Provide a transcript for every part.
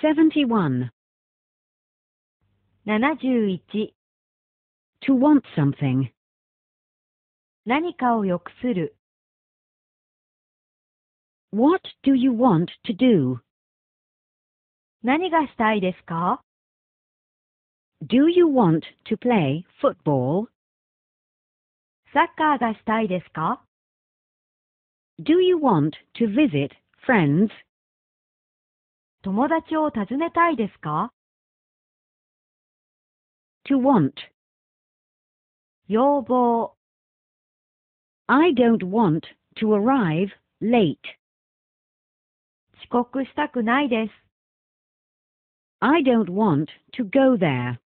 71 71 to want something 何かを欲する What do you want to do? 何がしたいですか Do you want to play football? サッカーがしたいですか Do you want to visit friends? 友達を訪ねたいですか to want. 要望 I don't want to arrive late. 遅刻したくないです。I don't want to go there.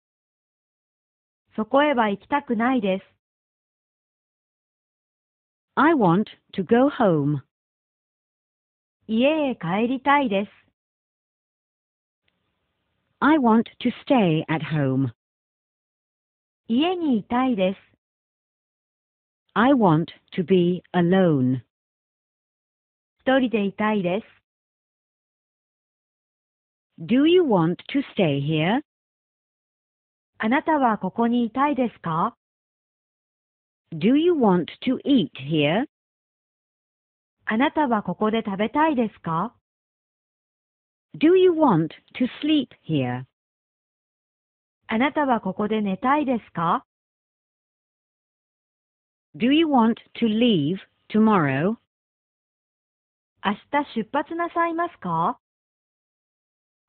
そこへは行きたくないです。I want to go home. 家へ帰りたいです。I want to stay at home. 家にいたいです。I want to be alone. 一人でいたいです。Do you want to stay here? あなたはここにいたいですか Do you want to eat here? あなたはここで食べたいですか ?Do you want to sleep here? あなたはここで寝たいですか ?Do you want to leave tomorrow? 明日出発なさいますか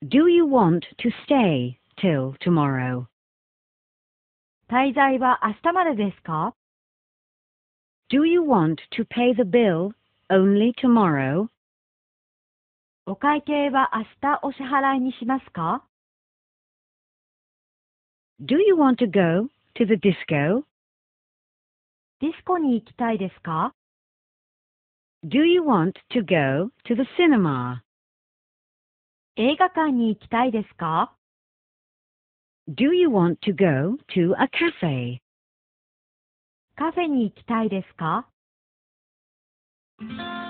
?Do you want to stay till tomorrow? 滞在は明日までですか ?Do you want to pay the bill only tomorrow? お会計は明日お支払いにしますか ?Do you want to go to the disco? ディスコに行きたいですか ?Do you want to go to the cinema? 映画館に行きたいですか ?Do you want to go to a cafe? カフェに行きたいですか Bye.